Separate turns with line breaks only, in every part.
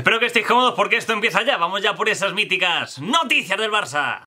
Espero que estéis cómodos porque esto empieza ya. Vamos ya por esas míticas noticias del Barça.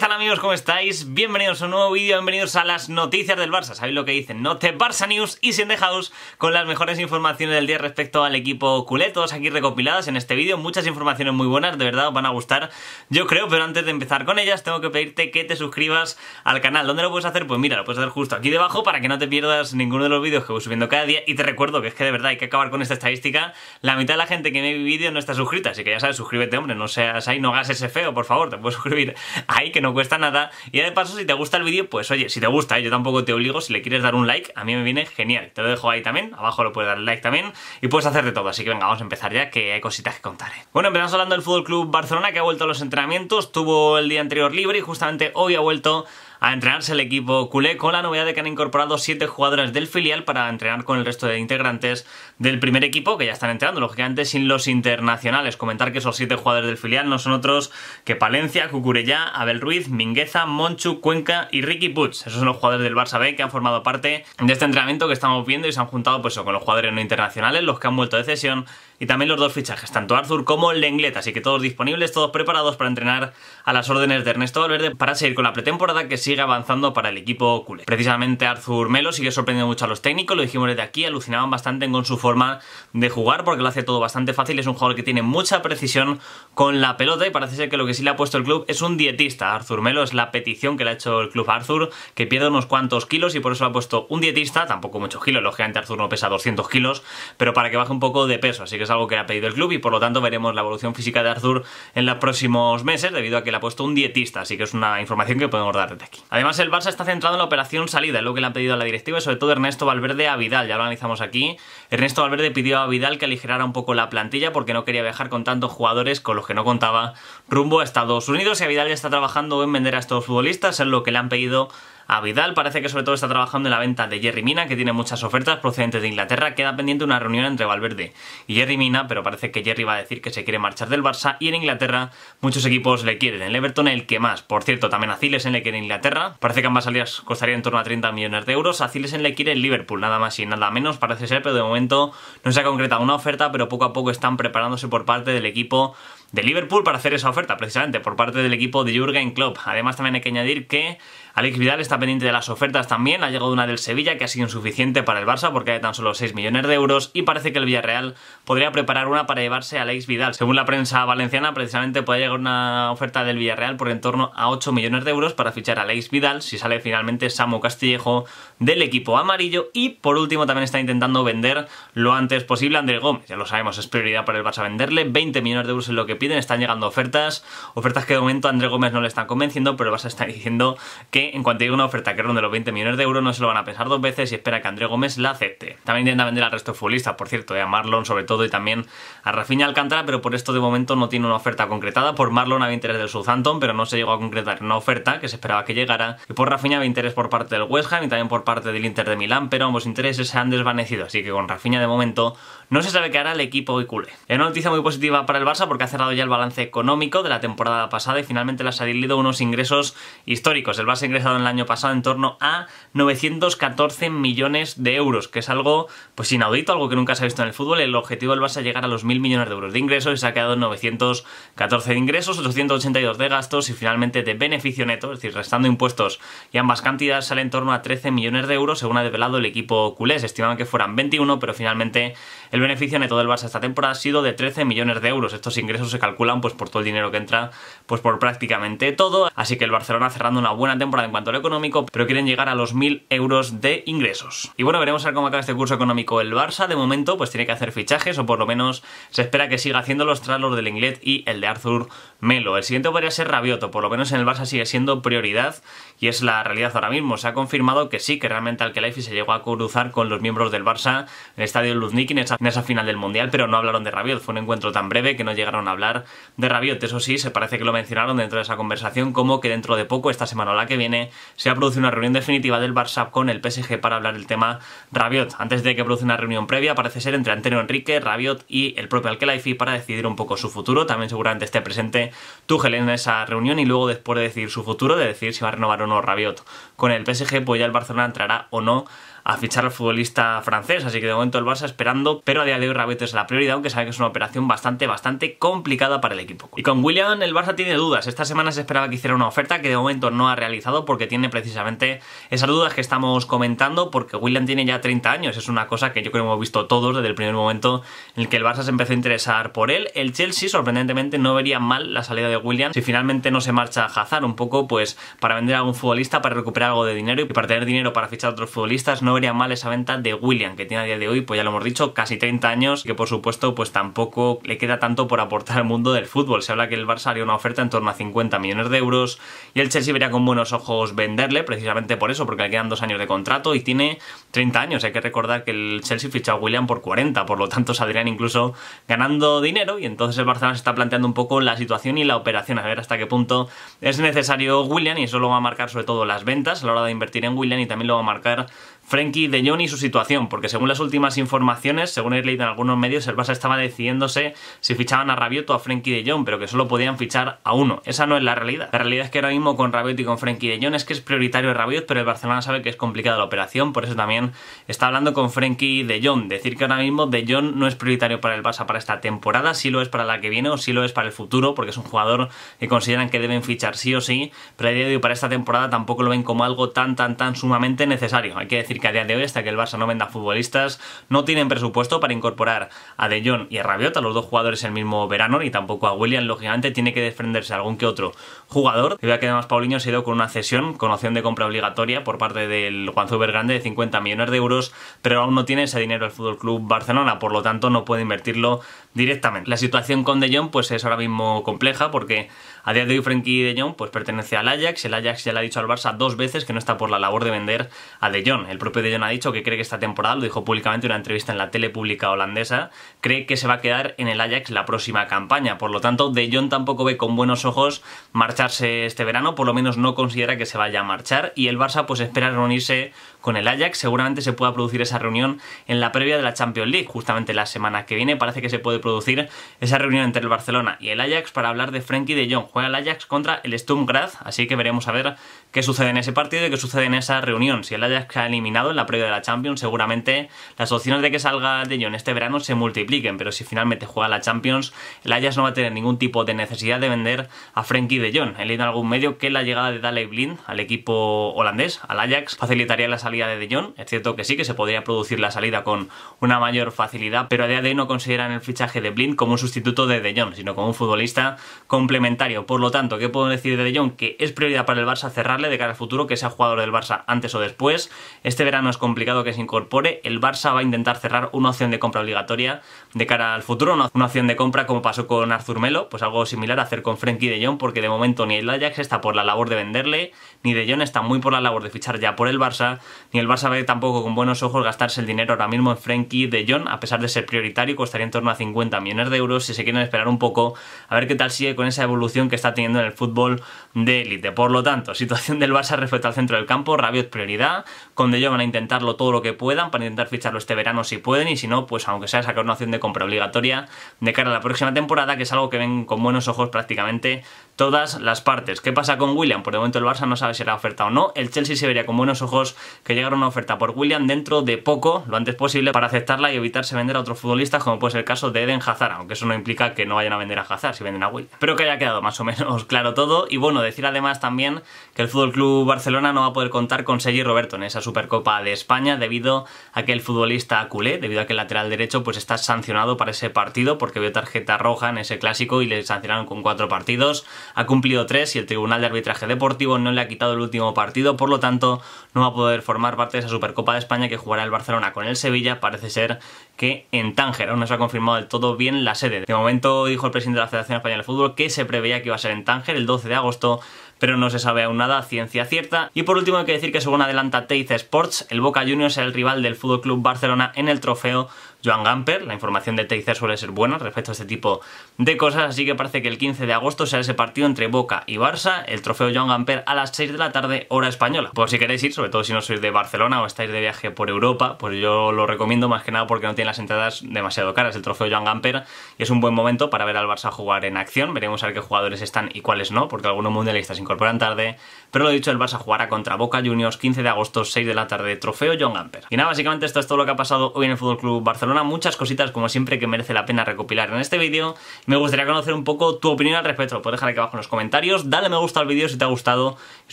¿Qué tal amigos? ¿Cómo estáis? Bienvenidos a un nuevo vídeo, bienvenidos a las noticias del Barça. Sabéis lo que dicen, no te Barça News y sin dejaos con las mejores informaciones del día respecto al equipo culé, todas aquí recopiladas en este vídeo. Muchas informaciones muy buenas, de verdad os van a gustar, yo creo, pero antes de empezar con ellas tengo que pedirte que te suscribas al canal. ¿Dónde lo puedes hacer? Pues mira, lo puedes hacer justo aquí debajo para que no te pierdas ninguno de los vídeos que voy subiendo cada día. Y te recuerdo que es que de verdad hay que acabar con esta estadística. La mitad de la gente que me ve vídeo no está suscrita, así que ya sabes, suscríbete, hombre, no seas ahí, no hagas ese feo, por favor, te puedes suscribir ahí que no cuesta nada. Y ya de paso, si te gusta el vídeo, pues oye, si te gusta, ¿eh? yo tampoco te obligo, si le quieres dar un like, a mí me viene genial. Te lo dejo ahí también, abajo lo puedes dar like también y puedes hacer de todo. Así que venga, vamos a empezar ya, que hay cositas que contar. ¿eh? Bueno, empezamos hablando del Fútbol Club Barcelona, que ha vuelto a los entrenamientos, tuvo el día anterior libre y justamente hoy ha vuelto a entrenarse el equipo culé con la novedad de que han incorporado siete jugadores del filial para entrenar con el resto de integrantes del primer equipo que ya están entrenando, lógicamente sin los internacionales. Comentar que esos siete jugadores del filial no son otros que Palencia, Cucurella, Abel Ruiz, Mingueza, Monchu, Cuenca y Ricky Puig. Esos son los jugadores del Barça B que han formado parte de este entrenamiento que estamos viendo y se han juntado pues, con los jugadores no internacionales, los que han vuelto de cesión y también los dos fichajes, tanto Arthur como Lenglet, así que todos disponibles, todos preparados para entrenar a las órdenes de Ernesto Valverde para seguir con la pretemporada que sí sigue avanzando para el equipo culé. Precisamente Arthur Melo sigue sorprendiendo mucho a los técnicos, lo dijimos desde aquí, alucinaban bastante con su forma de jugar porque lo hace todo bastante fácil, es un jugador que tiene mucha precisión con la pelota y parece ser que lo que sí le ha puesto el club es un dietista. Arthur Melo es la petición que le ha hecho el club a Arthur, que pierde unos cuantos kilos y por eso le ha puesto un dietista, tampoco muchos kilos, lógicamente Arthur no pesa 200 kilos, pero para que baje un poco de peso, así que es algo que le ha pedido el club y por lo tanto veremos la evolución física de Arthur en los próximos meses debido a que le ha puesto un dietista, así que es una información que podemos dar desde aquí. Además, el Barça está centrado en la operación salida, es lo que le han pedido a la directiva y sobre todo Ernesto Valverde a Vidal, ya lo analizamos aquí. Ernesto Valverde pidió a Vidal que aligerara un poco la plantilla porque no quería viajar con tantos jugadores con los que no contaba rumbo a Estados Unidos y a Vidal ya está trabajando en vender a estos futbolistas, es lo que le han pedido a Vidal parece que sobre todo está trabajando en la venta de Jerry Mina, que tiene muchas ofertas procedentes de Inglaterra. Queda pendiente una reunión entre Valverde y Jerry Mina, pero parece que Jerry va a decir que se quiere marchar del Barça y en Inglaterra muchos equipos le quieren. En Everton el que más. Por cierto, también a en le quiere Inglaterra. Parece que ambas salidas costarían en torno a 30 millones de euros. A en le quiere Liverpool, nada más y nada menos parece ser, pero de momento no se ha concretado una oferta, pero poco a poco están preparándose por parte del equipo de Liverpool para hacer esa oferta, precisamente por parte del equipo de Jurgen Klopp. Además, también hay que añadir que Alex Vidal está pendiente de las ofertas también, ha llegado una del Sevilla que ha sido insuficiente para el Barça porque hay tan solo 6 millones de euros y parece que el Villarreal podría preparar una para llevarse a Alex Vidal. Según la prensa valenciana, precisamente puede llegar una oferta del Villarreal por en torno a 8 millones de euros para fichar a Alex Vidal si sale finalmente Samu Castillejo del equipo amarillo y por último también está intentando vender lo antes posible a André Gómez. Ya lo sabemos, es prioridad para el Barça venderle 20 millones de euros es lo que piden, están llegando ofertas, ofertas que de momento André Gómez no le están convenciendo, pero el Barça está diciendo que en cuanto llegue una oferta que ronde los 20 millones de euros no se lo van a pesar dos veces y espera que André Gómez la acepte. También intenta vender al resto de futbolistas, por cierto, eh, a Marlon sobre todo y también a Rafinha Alcántara, pero por esto de momento no tiene una oferta concretada. Por Marlon había interés del Southampton, pero no se llegó a concretar una oferta que se esperaba que llegara. Y por Rafinha había interés por parte del West Ham y también por parte del Inter de Milán, pero ambos intereses se han desvanecido, así que con Rafinha de momento no se sabe qué hará el equipo y culé. Es una noticia muy positiva para el Barça porque ha cerrado ya el balance económico de la temporada pasada y finalmente le ha salido unos ingresos históricos. El Barça ingresado en el año pasado en torno a 914 millones de euros, que es algo pues inaudito, algo que nunca se ha visto en el fútbol. El objetivo del Barça es llegar a los mil millones de euros de ingresos y se ha quedado en 914 de ingresos, 882 de gastos y finalmente de beneficio neto, es decir, restando impuestos y ambas cantidades sale en torno a 13 millones de euros, según ha develado el equipo culés. Estimaban que fueran 21, pero finalmente el beneficio neto del Barça esta temporada ha sido de 13 millones de euros. Estos ingresos se calculan pues por todo el dinero que entra, pues por prácticamente todo. Así que el Barcelona cerrando una buena temporada en cuanto a lo económico, pero quieren llegar a los 1.000 euros de ingresos. Y bueno, veremos a cómo acaba este curso económico el Barça. De momento, pues tiene que hacer fichajes, o por lo menos se espera que siga haciendo los los del Inglés y el de Arthur Melo. El siguiente podría ser Rabioto, por lo menos en el Barça sigue siendo prioridad y es la realidad ahora mismo. Se ha confirmado que sí, que realmente Alkelaifi se llegó a cruzar con los miembros del Barça en el estadio Luzniki en, en esa, final del Mundial, pero no hablaron de Rabiot. Fue un encuentro tan breve que no llegaron a hablar de Rabiot. Eso sí, se parece que lo mencionaron dentro de esa conversación como que dentro de poco, esta semana o la que viene, se ha producido una reunión definitiva del Barça con el PSG para hablar del tema Rabiot. Antes de que produce una reunión previa, parece ser entre Antonio Enrique, Rabiot y el propio Alkelaifi para decidir un poco su futuro. También seguramente esté presente Tuchel en esa reunión y luego después de decidir su futuro, de decir si va a renovar o no Rabiot con el PSG, pues ya el Barcelona entrará o no a fichar al futbolista francés, así que de momento el Barça esperando, pero a día de hoy Rabito es la prioridad, aunque sabe que es una operación bastante, bastante complicada para el equipo. Y con William el Barça tiene dudas, esta semana se esperaba que hiciera una oferta que de momento no ha realizado porque tiene precisamente esas dudas que estamos comentando, porque William tiene ya 30 años, es una cosa que yo creo que hemos visto todos desde el primer momento en el que el Barça se empezó a interesar por él, el Chelsea sorprendentemente no vería mal la salida de William si finalmente no se marcha a Hazard, un poco pues para vender a algún futbolista, para recuperar algo de dinero y para tener dinero para fichar a otros futbolistas, no no vería mal esa venta de William, que tiene a día de hoy, pues ya lo hemos dicho, casi 30 años, que por supuesto, pues tampoco le queda tanto por aportar al mundo del fútbol. Se habla que el Barça haría una oferta en torno a 50 millones de euros y el Chelsea vería con buenos ojos venderle, precisamente por eso, porque le quedan dos años de contrato y tiene 30 años. Hay que recordar que el Chelsea fichó a William por 40, por lo tanto saldrían incluso ganando dinero y entonces el Barcelona se está planteando un poco la situación y la operación, a ver hasta qué punto es necesario William y eso lo va a marcar sobre todo las ventas a la hora de invertir en William y también lo va a marcar Frankie de Jong y su situación, porque según las últimas informaciones, según he leído en algunos medios, el Barça estaba decidiéndose si fichaban a Rabiot o a Frankie de Jong, pero que solo podían fichar a uno. Esa no es la realidad. La realidad es que ahora mismo con Rabiot y con Frankie de Jong es que es prioritario Rabiot, pero el Barcelona sabe que es complicada la operación, por eso también está hablando con Frankie de Jong. Decir que ahora mismo de Jong no es prioritario para el Barça para esta temporada, si lo es para la que viene o si lo es para el futuro, porque es un jugador que consideran que deben fichar sí o sí, pero a día de hoy para esta temporada tampoco lo ven como algo tan tan tan sumamente necesario. Hay que decir que a día de hoy, hasta que el Barça no venda futbolistas, no tienen presupuesto para incorporar a De Jong y a Rabiot, a los dos jugadores el mismo verano, ni tampoco a William, lógicamente tiene que defenderse algún que otro jugador. Y vea que además Paulinho se ha ido con una cesión, con opción de compra obligatoria por parte del Zuber Grande de 50 millones de euros, pero aún no tiene ese dinero el Fútbol Club Barcelona, por lo tanto no puede invertirlo directamente. La situación con De Jong pues es ahora mismo compleja porque a día de hoy Frenkie de Jong pues pertenece al Ajax, el Ajax ya le ha dicho al Barça dos veces que no está por la labor de vender a de Jong. El propio de Jong ha dicho que cree que esta temporada, lo dijo públicamente en una entrevista en la tele pública holandesa, cree que se va a quedar en el Ajax la próxima campaña. Por lo tanto, de Jong tampoco ve con buenos ojos marcharse este verano, por lo menos no considera que se vaya a marchar y el Barça pues espera reunirse con el Ajax. Seguramente se pueda producir esa reunión en la previa de la Champions League, justamente la semana que viene. Parece que se puede producir esa reunión entre el Barcelona y el Ajax para hablar de Frenkie de Jong. Juega el Ajax contra el Sturm así que veremos a ver qué sucede en ese partido y qué sucede en esa reunión. Si el Ajax ha eliminado en la previa de la Champions, seguramente las opciones de que salga De Jong este verano se multipliquen, pero si finalmente juega la Champions, el Ajax no va a tener ningún tipo de necesidad de vender a Frenkie De Jong. He leído en algún medio que la llegada de Daley Blind al equipo holandés, al Ajax, facilitaría la salida de De Jong. Es cierto que sí, que se podría producir la salida con una mayor facilidad, pero a día de hoy no consideran el fichaje de Blind como un sustituto de De Jong, sino como un futbolista complementario por lo tanto, ¿qué puedo decir de De Jong? Que es prioridad para el Barça cerrarle de cara al futuro, que sea jugador del Barça antes o después. Este verano es complicado que se incorpore. El Barça va a intentar cerrar una opción de compra obligatoria de cara al futuro, una opción de compra como pasó con Arthur Melo, pues algo similar a hacer con Frenkie De Jong, porque de momento ni el Ajax está por la labor de venderle, ni De Jong está muy por la labor de fichar ya por el Barça, ni el Barça ve tampoco con buenos ojos gastarse el dinero ahora mismo en Frenkie De Jong, a pesar de ser prioritario, costaría en torno a 50 millones de euros si se quieren esperar un poco, a ver qué tal sigue con esa evolución que está teniendo en el fútbol de élite. Por lo tanto, situación del Barça respecto al centro del campo, Rabiot prioridad, con De van a intentarlo todo lo que puedan para intentar ficharlo este verano si pueden y si no, pues aunque sea sacar una opción de compra obligatoria de cara a la próxima temporada, que es algo que ven con buenos ojos prácticamente todas las partes. ¿Qué pasa con William? Por el momento el Barça no sabe si era oferta o no. El Chelsea se vería con buenos ojos que llegara una oferta por William dentro de poco, lo antes posible, para aceptarla y evitarse vender a otros futbolistas, como puede ser el caso de Eden Hazard, aunque eso no implica que no vayan a vender a Hazard si venden a Will, Pero que haya quedado más menos claro todo. Y bueno, decir además también que el Fútbol Club Barcelona no va a poder contar con Sergi Roberto en esa Supercopa de España debido a que el futbolista culé, debido a que el lateral derecho, pues está sancionado para ese partido porque vio tarjeta roja en ese clásico y le sancionaron con cuatro partidos. Ha cumplido tres y el Tribunal de Arbitraje Deportivo no le ha quitado el último partido, por lo tanto, no va a poder formar parte de esa Supercopa de España que jugará el Barcelona con el Sevilla. Parece ser que en Tánger aún no se ha confirmado del todo bien la sede. De momento, dijo el presidente de la Federación Española de Fútbol que se preveía que va a ser en Tánger el 12 de agosto, pero no se sabe aún nada ciencia cierta. Y por último hay que decir que según adelanta Teiz Sports, el Boca Juniors es el rival del Fútbol Club Barcelona en el trofeo Joan Gamper. La información de Teizer suele ser buena respecto a este tipo de cosas, así que parece que el 15 de agosto será ese partido entre Boca y Barça, el trofeo Joan Gamper a las 6 de la tarde, hora española. Por si queréis ir, sobre todo si no sois de Barcelona o estáis de viaje por Europa, pues yo lo recomiendo más que nada porque no tiene las entradas demasiado caras. El trofeo Joan Gamper y es un buen momento para ver al Barça jugar en acción. Veremos a ver qué jugadores están y cuáles no, porque algunos mundialistas se incorporan tarde. Pero lo dicho, el Barça jugará contra Boca Juniors 15 de agosto, 6 de la tarde, trofeo Joan Gamper. Y nada, básicamente esto es todo lo que ha pasado hoy en el Fútbol Barcelona muchas cositas como siempre que merece la pena recopilar en este vídeo. Me gustaría conocer un poco tu opinión al respecto, lo puedes dejar aquí abajo en los comentarios, dale me gusta al vídeo si te ha gustado y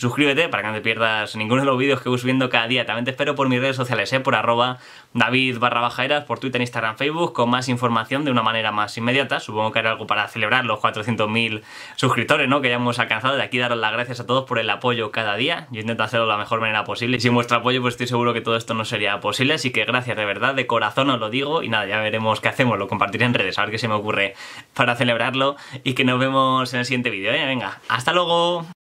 suscríbete para que no te pierdas ninguno de los vídeos que voy subiendo cada día. También te espero por mis redes sociales, ¿eh? por arroba David barra por Twitter, Instagram, Facebook, con más información de una manera más inmediata. Supongo que haré algo para celebrar los 400.000 suscriptores ¿no? que ya hemos alcanzado. De aquí daros las gracias a todos por el apoyo cada día. Yo intento hacerlo de la mejor manera posible y sin vuestro apoyo pues estoy seguro que todo esto no sería posible. Así que gracias de verdad, de corazón os lo digo y nada, ya veremos qué hacemos, lo compartiré en redes, a ver qué se me ocurre para celebrarlo y que nos vemos en el siguiente vídeo, ¿eh? Venga, hasta luego.